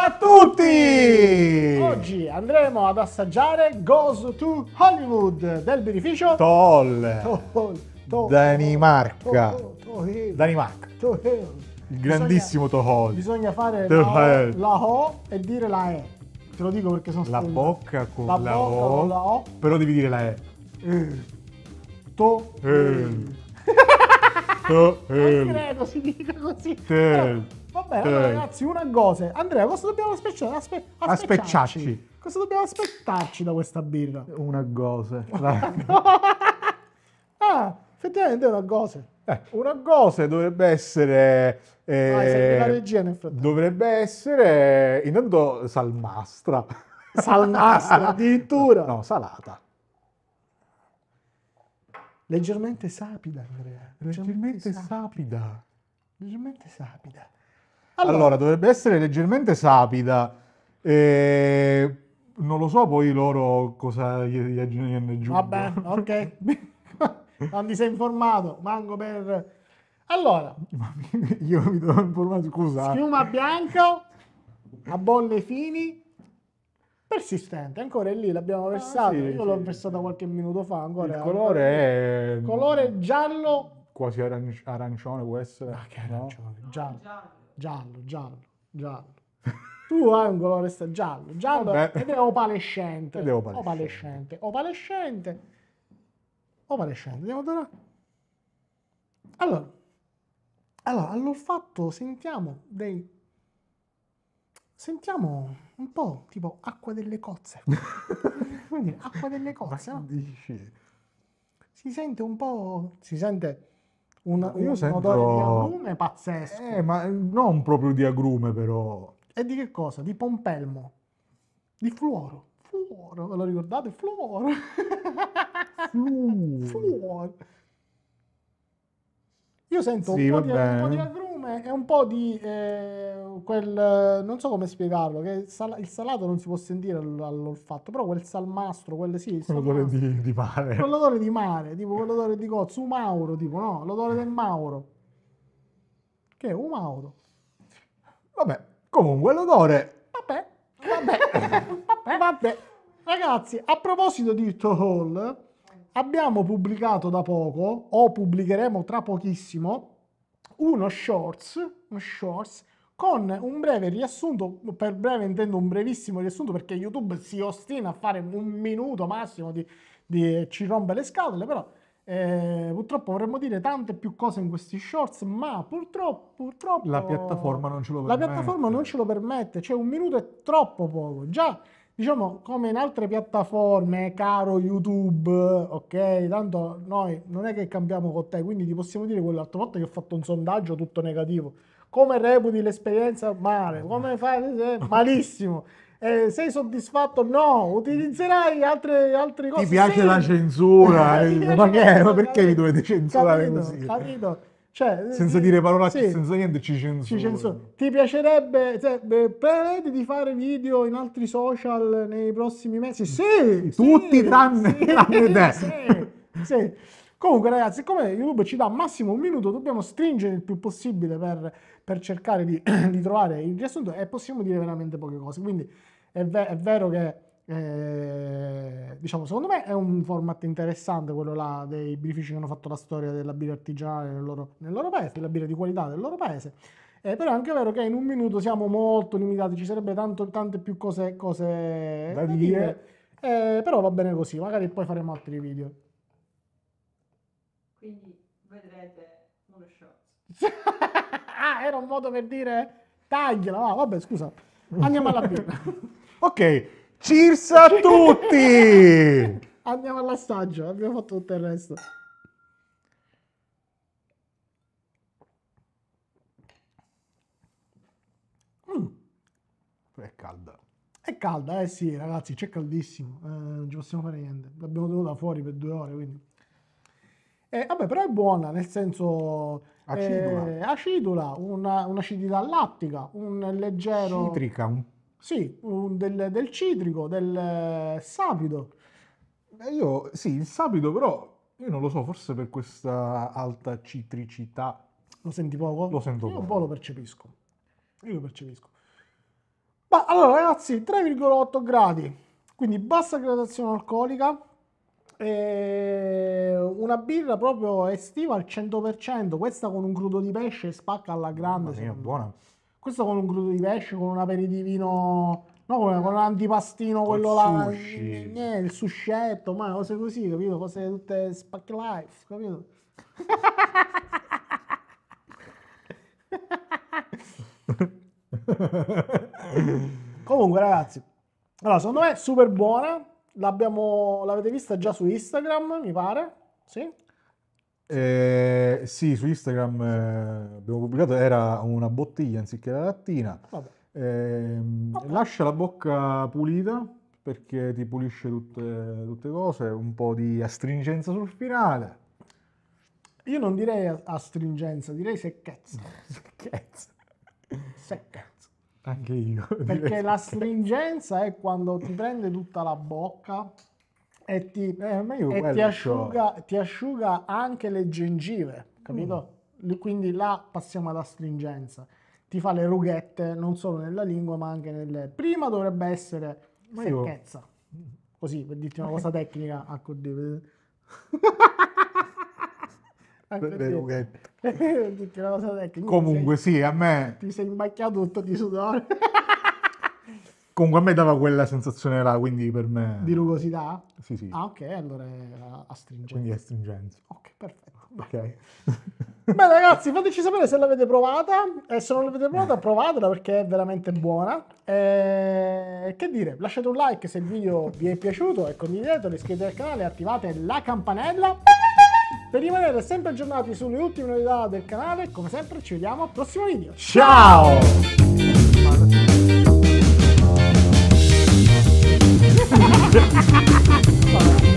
Buonasera a tutti! Oggi andremo ad assaggiare Goes to Hollywood del birrificio Toll, Danimarca. Danimarca. Il grandissimo Tohol. Bisogna fare la, la O e dire la E. Te lo dico perché sono stato... La bocca con la, la bocca o, con la O. Però devi dire la E. Eh. To. Eh. Non credo si dica così. Te. Vabbè, allora ragazzi, una cosa. Andrea, cosa dobbiamo aspe- aspe- aspettarci? Cosa dobbiamo aspettarci da questa birra? Una gose. ah, effettivamente è una gose. Eh, una gose dovrebbe essere... Ah, eh, Vai, la regia nel frattempo. Dovrebbe essere... Intanto salmastra. Salmastra, addirittura. No, salata. Leggermente sapida, Andrea. Leggermente, sapida. Leggermente sapida. Allora, allora dovrebbe essere leggermente sapida. E... Non lo so poi loro cosa gli, gli aggiungono. Vabbè, ok. non ti sei informato, manco per... Allora, io mi devo informare, scusa. Schiuma bianco a bolle fini, persistente, ancora è lì, l'abbiamo ah, versato, ah, sì, io l'ho sì. versata qualche minuto fa ancora. Il eh. colore è... Colore giallo... Quasi arancione può essere. Ah, che arancione, no? giallo. giallo giallo, giallo, giallo. tu hai un colore sta giallo, giallo Vabbè. ed è opalescente. Ed è opalescente. Opalescente, opalescente. opalescente. Andiamo da là. Allora, allora, all'olfatto sentiamo dei... Sentiamo un po' tipo acqua delle cozze. Come dire, acqua delle cozze, no? Dici? Si sente un po'... Si sente una, un sento... odore di agrume pazzesco. Eh, ma eh, non proprio di agrume, però. E di che cosa? Di pompelmo. Di fluoro. Fluoro, ve lo ricordate? Fluoro. Fluoro. fluoro. Io sento sì, un, po di, un, po di, agrume e un po' di eh, quel non so come spiegarlo. Che il, sal- il salato non si può sentire all'olfatto, però quel salmastro, quelle sì. L'odore di, di, mare. Quell'odore di mare, tipo quell'odore di cozzo. Umauro, tipo no, l'odore del Mauro. Che è Umauro. Vabbè, comunque l'odore. Vabbè, vabbè, vabbè. vabbè. Ragazzi, a proposito di Toll abbiamo pubblicato da poco, o pubblicheremo tra pochissimo, uno shorts, uno shorts con un breve riassunto, per breve intendo un brevissimo riassunto perché YouTube si ostina a fare un minuto massimo di, di ci rompe le scatole, però eh, purtroppo vorremmo dire tante più cose in questi shorts, ma purtroppo, purtroppo la piattaforma non ce lo permette. La piattaforma non ce lo permette, cioè un minuto è troppo poco. Già Diciamo come in altre piattaforme, caro YouTube, ok? Tanto noi non è che cambiamo con te, quindi ti possiamo dire quell'altra volta che ho fatto un sondaggio tutto negativo. Come reputi l'esperienza? Male. Come fai? Eh, malissimo. Eh, sei soddisfatto? No, utilizzerai altre, altre cose. Ti piace sì. la censura? Eh, ma, che, ma perché mi dovete censurare capito, così? Capito? Cioè, eh, senza eh, dire parolacce, sì, senza niente ci censuro. Ti piacerebbe, cioè, prevedi di fare video in altri social nei prossimi mesi? Sì! Tutti sì, tranne, sì, tranne te! Sì, sì. Comunque ragazzi, siccome YouTube ci dà massimo un minuto, dobbiamo stringere il più possibile per, per cercare di, di, trovare il riassunto e possiamo dire veramente poche cose. Quindi è, ve- è vero che eh, diciamo, secondo me è un format interessante quello là dei birrifici che hanno fatto la storia della birra artigianale nel loro, nel loro paese, della birra di qualità del loro paese. Eh, però è anche vero che in un minuto siamo molto limitati, ci sarebbe tanto, tante più cose, cose da, da, dire. dire. Eh, però va bene così, magari poi faremo altri video. Quindi vedrete uno shot. ah, era un modo per dire tagliala, ah, vabbè scusa, andiamo alla birra. ok. Cirsa a tutti! Andiamo all'assaggio, abbiamo fatto tutto il resto. Mm. È calda. È calda, eh sì, ragazzi, c'è caldissimo. Eh, non ci possiamo fare niente. L'abbiamo tenuta fuori per due ore, quindi... Eh, vabbè, però è buona, nel senso... Acidula. Eh, acidula, una, un'acidità lattica, un leggero... Citrica, un po'. Sì, un, del, del, citrico, del eh, sapido. Eh, io, sì, il sapido però, io non lo so, forse per questa alta citricità. Lo senti poco? Lo sento io poco. un po' lo percepisco. Io lo percepisco. Ma allora ragazzi, 3,8 gradi, quindi bassa gradazione alcolica, eh, una birra proprio estiva al 100%, questa con un crudo di pesce spacca alla grande. sì, è buona. Questo con un glutto di pesce, con un aperitivino... No, con, un antipastino, quello là. Sushi. Eh, il suscetto, ma cose così, capito? Cose tutte spack life, capito? Comunque, ragazzi, allora, secondo me è super buona. L'abbiamo, L'avete vista già su Instagram, mi pare. Sì. Eh, sì, su Instagram eh, abbiamo pubblicato, era una bottiglia anziché la lattina. Eh, lascia la bocca pulita perché ti pulisce tutte, tutte cose, un po' di astringenza sul finale. Io non direi astringenza, direi secchezza. secchezza. Secchezza. Anche io. Perché la stringenza è quando ti prende tutta la bocca e, ti, eh, e ti, asciuga, ti, asciuga, anche le gengive, capito? Mm. Quindi là passiamo alla stringenza. Ti fa le rughette non solo nella lingua ma anche nelle... Prima dovrebbe essere ma secchezza. Io... Così, per dirti una cosa tecnica. HD. Le Comunque sei... sì, a me... Ti sei imbacchiato tutto di sudore. Comunque a me dava quella sensazione là, quindi per me... Di rugosità? Sì, sì. Ah, ok, allora è astringente. Quindi è astringente. Ok, perfetto. Ok. Beh ragazzi, fateci sapere se l'avete provata e se non l'avete provata provatela perché è veramente buona. E... Che dire, lasciate un like se il video vi è piaciuto e condividetelo, iscrivetevi al canale e attivate la campanella per rimanere sempre aggiornati sulle ultime novità del canale. Come sempre ci vediamo al prossimo video. Ciao! Thank you.